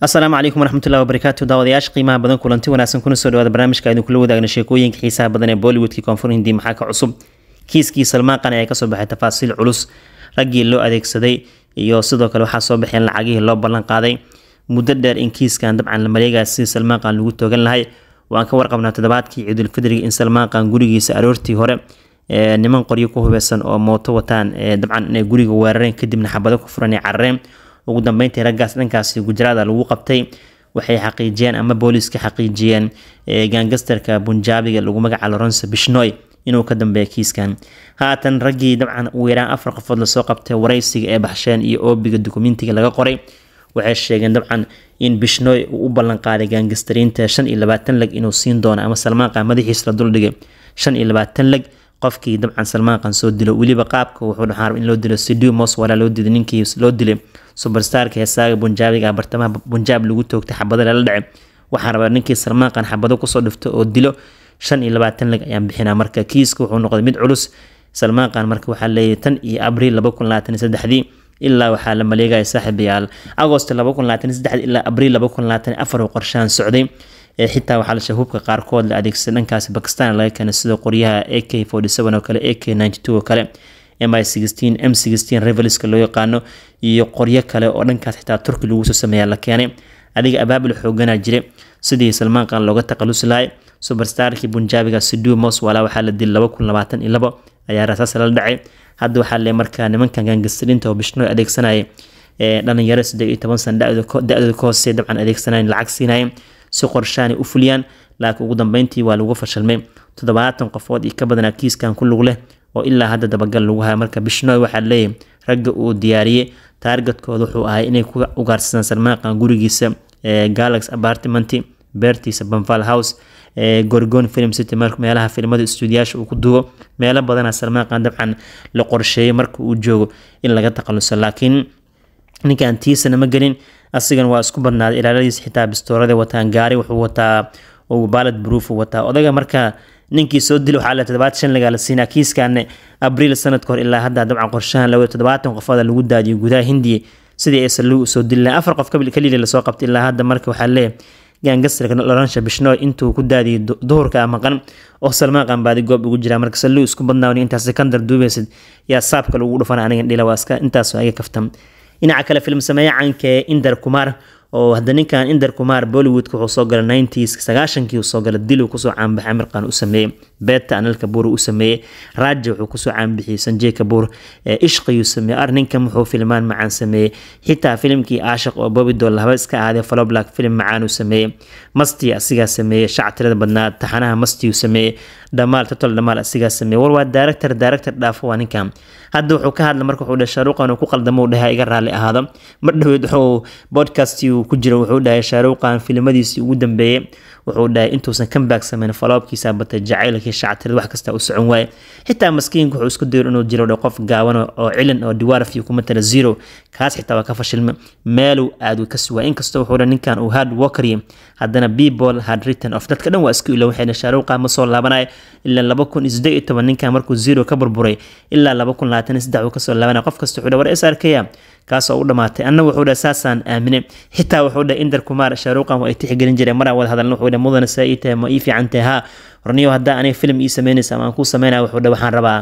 asalaamu calaykum waraxmatullahi wabarakaatu daawadayaasha qiimaha badan kulanti wanaagsan kuna soo dhawaada barnaamijka aynu kula wadaagna sheekooyinka xiisaha badan ee bollywoodkii koonfur hindi maxaa ka cusub kiiskii salmaan qani ayaa kasoo baxay tafaasiil culus raggii loo adeegsaday iyo sidoo kale waxaa soo baxeen lacagihii loo ballan qaaday muddo dheer in kiiskan dabcan la maleegaa sidii salmaan lagu toogan lahay waan ka warqabnaa toddobaadkii ciidulfidriga in salmaan gurigiisa aroortii hore niman qoryo ku hubeysan oo mooto wataan dabcan inay guriga weerareen kadibna xabado ku furan ay carareen ugu dambeyntii raggaas dhankaasi gujaraada lagu qabtay waxay xaqiijiyeen ama booliiska xaqiijiyeen gaangastarka bunjaabiga lagu magaca lorenso bishnoy inuu ka dambeeya kiiskan haatan raggii dabcan ugu yaraan afar qofood lasoo qabtay waraysiga ee baxsheen iyo oobiga dukumentiga laga qoray waxay sheegeen dabcan in bishnoy uu u ballanqaaday gaangastariinta shan iyo labaatan lag inuu siin doono ama salmaanqa madaxiisa la duldhigay shan iyo labaatan lag qofkii dabcan salmaan soo dilo weliba qaabka wuxuu dhaxaar in loo dilo sidiu moswala loo dilo ninkii loo dilay subarstarka heesaaga bunjaabiga bartamaha bunjaab lagu toogtay xabado lala dhace waxaa rabaa ninkii salmaan qan xabado kusoo dhifto oo dilo shan iyo labaatan lag ayaan bixinaa marka kiiska wuxuu noqday mid culus salmaan qan marka waxaa leeyahay tan iyo abriil laba kun labaatan iyo saddexdii ilaa waxaa la maleegaya saaxiibayaal agost laba kun labaatan iyo saddex ilaa abriil laba kun labaatan afar qorshaan socday xitaa waxaa lashe hubka qaarkood la adeegsa dhankaasi bakistan laga keena sida qoryaha a k oo kale a k oo kale mi m revelska loo yaqaano iyo qoryo kale oo dhankaas xitaa turki lagusoo sameeyaa la keenay adiga abaabul xooganaa jira sidii salmaan qaan looga taqalusi lahay suberstarkii bunjaabiga siduu moswala waxaa la dilay ayaa rasaas lala dhacay hadda waxaa le markaa nimankan gaangastiriinta oo bishnooy adeegsanaya dhalinyaro siddeed iyo toban sana da-dooda ka hoosey dabcan adeegsanayn lacag siinayeen si qorshaanay u fuliyaan laakiin ugu dambeyntii waa lagu fashalmay toddobaatan qofood iyo ka badanaa kiiskan ku lug leh oo ilaa hadda dabagal lagu haya marka bishnoy waxaa leeyahay ragga uu diyaariyey taargetkooda wuxuu ahay inay ku ugaarsadaan salmaaqan gurigiisa galax apartmenti beertiisa banval house gorgon film city meelaha filmada stuudiyaasha uu ku duubo meelo badana salmaaqan dabcan la qorsheeyay marka uu joogo in laga takhaluso laakiin ninkan tiisana ma gelin asigan waa isku badnaaday ilaaladiis xitaa bistoorada wataan gaari wuxuu wataa baalad bruuf wataa odayga marka ninkii soo dil waxaa todobaad shan lagaala siinaa kiiskaane abriil sanadka hor ilaa hadda dabcan qorshahan lawada toddobaatan qofada lagu daadiyo gudaha hindiya sidii aysan lagu soo dilin afar qof kaliya lasoo qabtay ilaa hadda marka waxaa lee gaangasirka loransha bishnoy intuu ku daadiyay duhurka maqan oo salmaan qambaadi goob ugu jiraa marka saluu isku badnaawn intaa sekandar duubaysid yaa saabka lagu dhufan anigan dhila waa iska intaas aga kaftan dhinaca kale film sameeye caynka inder kumar oo hadda ninkan inder kumar bollywoodka wuxuu soo galay nineties sagaashankii soo galay dilu kusoo caanbaxay amirqan u sameeyey beeta anal kabuur u sameeyey raaja wuxuu kusoo caanbixiyey sanjey kabuur ishqiyuu sameeyey ar wuxuu filmaan macaan sameeyey xitaa filimkii aashiq oo bobidol laba iska ahaadee faloblack filim macaan sameeyey mastii asigaa sameeyey shactirada badnaa taxanaha mastii uu sameeyey dhamaal totol dhamaal asigaa sameeye war waa daaractor daaractor dhaafo waa ninkan hadda wuxuu ka hadla marka wuxuu dhahay shaaruqan uu ku qaldamo uu dhahay iga raalli ahaado mar dhaweyd wuxuu podcastii uu ku jira wuxuu dhahay shaaruqan filimadiisii ugu dambeeyey wuxuu dhahay intuusan comeback samayn faloobkiisaa batay jacaylkii shactirad wax kasta u socon waaye xitaa maskiinka wuxuu isku dayo inuu jiro qof gaaban oo cilin oo diwaarfi ku matala zero kaas xitaa waa ka fashilma meeluu aadu ka sugaa inkastoo wuxuu dhahay ninkan uu hard workeriye haddana people had written of dadka dhan waa isku ilo waxayna shaaruqan ma soo laabanaya ilaa laba kun isdeg toban ninkan markuu zero ka burburay ilaa laba kun labaatan isdex uu kasoo laabanay qof kasta wuxuu dha war s r k a kaas u dhamaatay anna wuxuu dha saasaan aamine xitaa wuxuu dha indar kumaar shaaruuqan ay tixgelin jireen maraa wada hadalna wuxuu dha mudana saa ii eh, tahay ma ii fiican tahay haa horniyo haddaa aniga filim ii samaynaysa ama aan kuu sameynaya wuxuu dha waxaan rabaa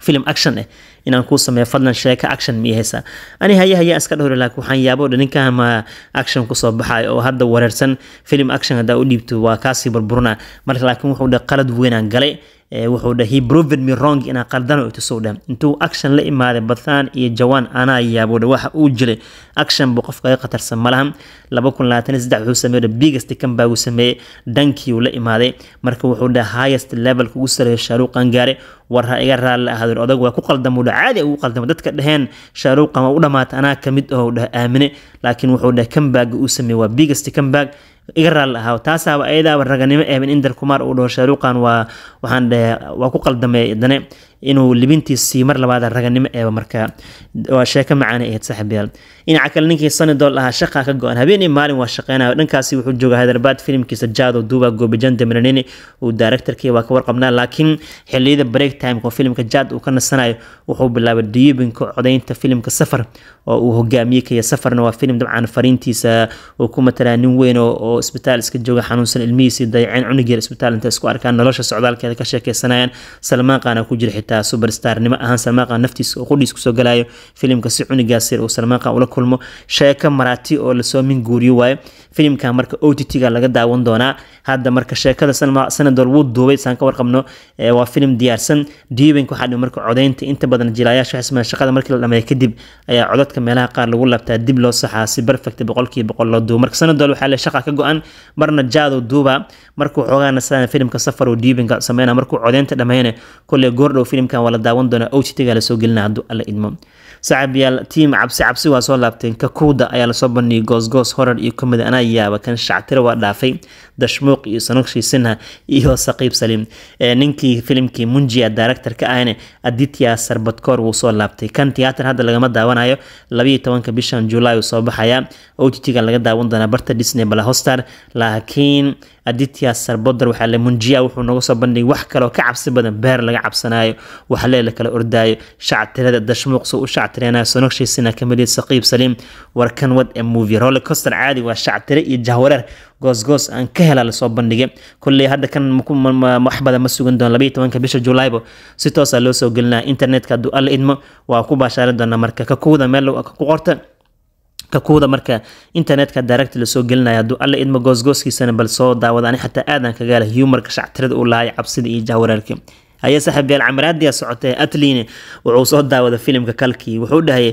film action eh inaan kuu sameeyo fadlan sheeka action miyahaysaa ani haya hayaa iska dhowre laakiin waxaan yaabo dhaninka ama action kusoo baxayo oo hadda wareersan film action haddaa u dhiibto waa kaasii burburna marka laakiin wuxuu dhe qalad weynaan galay Eh, wuxuu dhah he proven me wrong inaan qaldano itusuu dhah intuu action la imaaday bathaan iyo jawaan anaa yaabowdha waxa uu jiray action buu qof kaga khatarsan malahan laba kun labaatan saddex wuxuu sameeyey biggest kan baa uu sameeyey dhankiiuu la imaaday marka wuxuu dhah highest level kugu sareeyo shaaruuqan gaare warha iga raalli ahaadir odag waa ku qaldamo dha caadi ugu qaldamo dadka dhaheen shaaruuqan waa u dhammaata anaa ka mid ahou aamine laakiin wuxuu dhah kambaagga uu sameeyey waa biggest kambaag iga raali ahaa taasaaba ayadaaba raganimo ehben in dalkumaar uu dhaho shaaruuqan waa waxaan dhehe waa ku qaldamey dane inuu libintiisii mar labaada ah raganimo eeba markaa waa sheeko macaana ahayd saaxiibyaal dhinaca kale ninkii sanidol ahaa shaqaa ka go-an habeenii maalin waa shaqeynayo dhankaasi wuxuu jooga hyderabad filimkiisa jaado duuba goobijanda miranini uu directorkii waa ka warqabnaa laakiin xiliyada break time oo filimka jaad uu ka nasanayo wuxuu bilaabay diyubinka codeynta filimka safar oo uu hogaamiyey safarna waa filim dabcan fariintiisa uu ku matalaa nin weyn oo isbitaal iska jooga xanuunsan ilmihiisii dayaceen cunigeer isbitaal intay isku arkaan nolosha socdaalkeeda ka sheekeysanayaan salmaan qaana ku jira xitaa suberstarnimo ahaan salmaqa naftiisa oo qudhiis kusoo galayo filimka si cunigaas uu salmaqa ula kulmo sheeko maraati oo lasoo min waayo filimkan marka o t t-ga laga daawan doonaa hadda marka sheekada sanadol wuu duubay saan ka warqabno waa filim diyaarsan diibank waxaa dhimi marka codaynta inta badan jilaayaasha xismada shaqada markii la dhameeya kadib ayaa codadka meelaha qaar lagu labtaa dib loo saxaa si barfecta boqolkiiba boqol loo duubo marka sanadol waxaa le shaqa ka go-an marna jaado duuba markuu xoogaana saan filimka safar oo diibinka sameynaa markuu codeynta dhameyna goor dhow filimkan waa la daawan doonaa o t tga lasoo gelina hadduu alla idmo sacab yaal tiim cabsi cabsi waa soo laabteen kakuuda ayaa lasoo bandhigay goosgoos horar iyo komid anaa yaaba kan shactira waa dhaafay dashmuuq iyo sanugshii sinha iyo saqiib saliim ninkii filimkii munjia director ahne aditya sarbadkoor wuu soo laabtay kan tiyaatar hadda lagama daawanayo labayo tobanka bishan juulaay uu soo baxayaa otitiga laga daawan doonaa barta disney balahostar laakiin aditya sarbodar waxaa le munjiya wuxuu nooga soo bandhigay wax kaloo ka cabsi badan beer laga cabsanayo waxleela kala ordaayo shactirada dashmuuq soo u shactir tiraynaa soo nogshiisina ka midid saqiib saliim warkan wad ee muuvi roller coaster caadi waa shactire iyo jahwareer goosgoos aan ka hela lasoo bandhigay kulley hadda kan wax badan ma sugan doon labaiyo tobanka bisha julaybo si toosa ah loo soo gelinaa internetka hadduu alla idmo waa ku baashaarin doonaa marka ka kuwda meel ku qorta kakuwda marka internetka direct lasoo gelinaya hadduu alla idmo goosgooskiisana bal soo daawadani xataa aadan kaga hela shactirada uu lahaya cabsida iyo jahwareerka ayaa saaxib yaal camaraadiyaa socotay atline wuxuu soo daawada filimka kalkii wuxuu dhahayay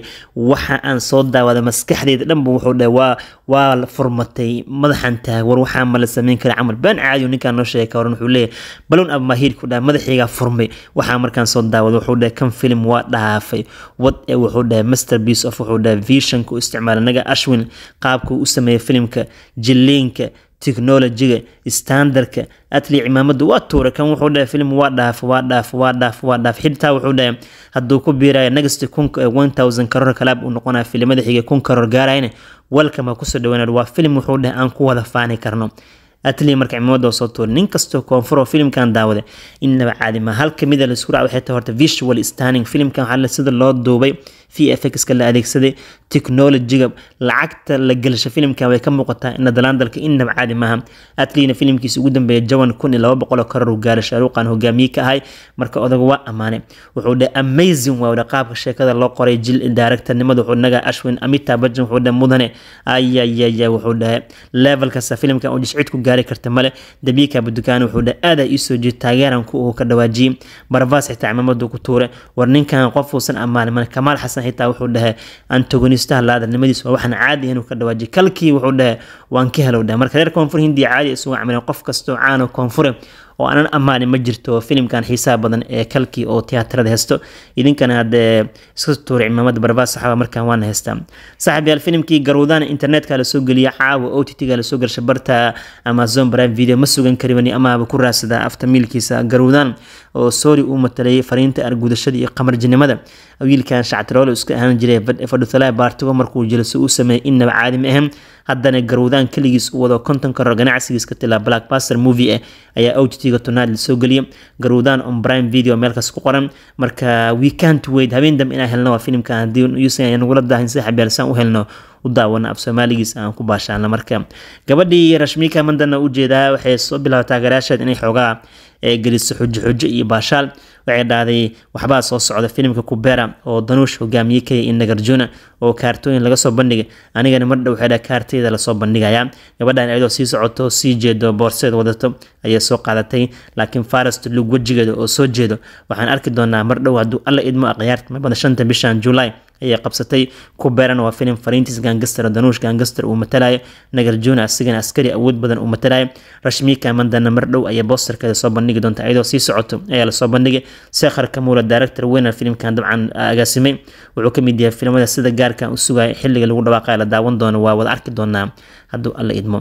waxa aan soo daawada maskaxdeyda dhanba wuxuu dhahay waa waa la furmatay madaxan taag war waxaa ma la samayn kara camal baan caadiyo ninkaan noo sheegay ka horan wuxuu leeyahay balon ab dhahay madaxaygaa furmay waxaa markaan soo daawada wuxuu dhahay kan filim waa dhaafay wad ee eh, wuxuu dhahay master piece of wuxuu dhahay visionka u isticmaala naga ashwin qaabka u sameeyay filimka jilliinka tiknolojiga standarka atli cimaamadu waa tuura kan wuxuu dhahay filim waa dhaaf waa dhaaf waa dhaaf waa dhaaf xitaa wuxuu dhahay hadduu ku biiraya nagasti kun eh, one thousand karoor kalaab uu noqonaya filimada xige kun karoor gaarayna welcome ha kusoo dhawaanaad waa filim wuxuu dhahay aan ku wada faani karno atli marka cimaamada soo tuuray nin kastoo koonfuro filimkan daawada innaba caadi ma halka mida la isku dhaca waxay tahay horta visual standing filimkan waxaa sida loo duubay v f x-ka la adeegsaday technolojiga lacagta la gelasha filimka way ka muuqataa in dalaan dalka inaba caadi maaha atlina filimkiisa ugu dambeeya jawan kun iyo laba boqoloo kararuu gaara shaaruuqan hogaamiye ka ahay marka odag waa ammaane wuxuu dhe amazing waa wada qaabka sheekada loo qoray jil daaragtarnimada wuxuu naga ashwin amita bajan wuxuu dhe mudane ayayaya wuxuu dhahay levelkaasa filimkan uu jiscid ku gaari karta male dabiika budukaan wuxuu dhe aadaa iisoo jir taageeranku uu ka dhawaajiyey barvas xitaa cimaamadu ku tuure war ninkan qof uusan ammaanin kamaal xasan xitaa wuxuu dhahay antagonistaha laadalnimadiis waa waxaan caadi inuu ka dhawaajiy kalkii wuxuu dhahay waan ka helow dhahay marka reer koonfur hindiya caadi isugu camileen qof kastoo caano koonfure oo aanan ammaani ma jirto filimkan xiisaha badan ee kalkii oo tiyaatarada heesto idinkana haddee eh, iska tuura cimaamada barbaas saxaba markaan waana heestaa saaxib filimkii garuudaan internetka lasoo geliya caawa o t t lasoo gelsha barta amazon prime video ma sugan karibani amaaba ku raasada aftamiilkiisa garuudaan oo soori u matalayay fariinta argudashada iyo qamarjinimada wiilkan shactiroolo iska ahaan jiray fadhuthala baartigo markuu jiliso uu sameeyay innaba caadi ma haddana garowdaan keligiis u wado kontonka ro ganacsigiiska tilaa black baster movie ah ayaa awjtiga tonaad lasoo geliyay garowdaan on prime video meelkaas ku qoran marka we can't wait habeen dambe inaan helno waa filimka haddii yuusan ayaa nagula daahin si xabeelsaan u helno u af soomaaligiis aan ku baashaana marka gabadhii rashmika mandana ujeedaa waxay soo bilowda taageerayaasheed inay xoogaa ee gelisay xujo iyo baashaal waxay dhahday waxbaa soo socda filimka kubera oo danuush hogaamiye ka in nagarjuna oo kaartooyin laga soo bandhigay anigana mardha waxay dhahay kaartayda lasoo bandhigayaa gabadhan iyadoo sii socoto sii jeedo boorseed wadato ayay soo qaadatay laakiin farest lug wejigeeda oo soo jeedo waxaan arki doonaa mar hadduu alla idmo akhyaarta mabada shanta bishan juulaay ayay qabsatay kuberan waa filim fariintiis gaangastara danuush gaangastar uu matalaya nagar jona askari awood badan uu matalaya rashmiika mandana mar dhow ayaa boosterkeeda soo bandhigi doonta iyadoo sii socoto ayaa lasoo bandhigay seekhar kamuula director weyna filimkan dabcan agaasimay wuxuu ka yahay filimada sida gaarkan u sugaya lagu dhawaaqaya la daawan doono waa wada arki doonaa hadduu alla idmo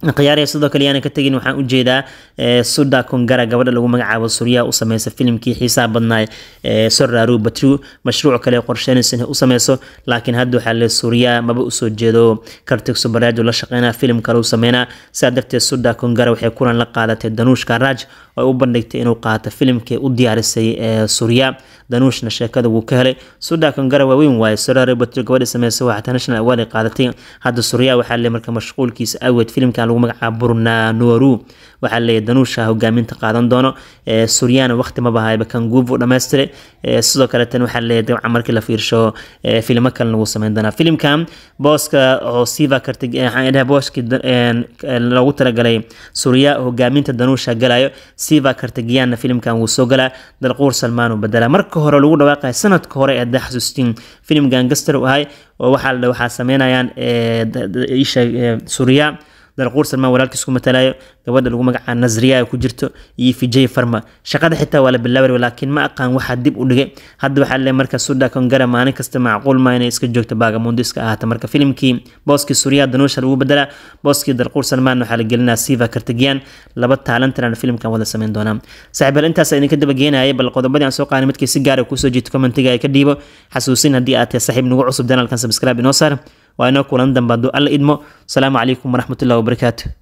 khiyaaraya sidoo kale yaana ka tegin waxaan u jeedaa eh, suda kongara gabadha lagu magacaabo suryaha u sameysa filimkii xiisaa badnaa eh, soraru batru mashruuc kale qorsheynaysa u sameyso laakiin hadda waxaa le surya maba usoo jeedo kartigso baraaju la shaqeynaa filim kale u sameynaa sidaa darteed suda kongara waxay kulan la qaadatay danuushka raaj oo u bandhigtay inuu qaato filimkii u diyaarisay ee eh, danuushna sheekada wuu ka helay suda kongara waa weyn waaye soraru batru gabadha sameysa waa international award qaadatay hadda surya waxaa le marka mashquulkiisa awgeed filimkan lagu magacaaba burna nuaru waxaa leeyahy danuusha hogaaminta qaadan doono eh, suryana waqti mabahayba kan dhammaystire eh, sidoo kaleetan waxaa leeyahy dabcan markii la fiirsho eh, filmo kalena wuu sameyn doonaa filimkan booska oo siva kartigaxaandhaha booskii loogu talagalay surya hogaaminta danuusha galayo siva kartigiyaanna filimkan wuu soo galaa dalquur salmaan u bedela marka hore lagu dhawaaqaya sanadka hore ee daa xasuustiin filim gangaster u ahay oo waxaa la waxaa sameynayaan surya darquursan maa walaalkiis kuma talaayo gabadha lagu magaca nasriya ay ku jirto iyo vijay farma shaqada xitaa waa la bilaabay laakiin ma aqaan waxaa dib u dhigay hadda waxaa le marka suda kongara maalin kasta macquul ma inay iska joogto baagamundo iska ahaata marka filimkii booskii suuriya danuusha lagu bedelaa booskii darquursan maana waxaa la gelinaa siva kartagiyan laba taalantana filimkan wada samayn doonaa saaxiib hal intaas idinka dabageenaya bal qodobadii aan soo qaadnay midkii si gaara kusoo jiito commentiga ay ka dhiibo xasuusin haddii aad tahay saaxiib nagu cusub danaalkan subscribe inoo saar waa inoo kulan dambe hadduu alla idmo asalaamu calaykum waraxmatullahi wabarakaatu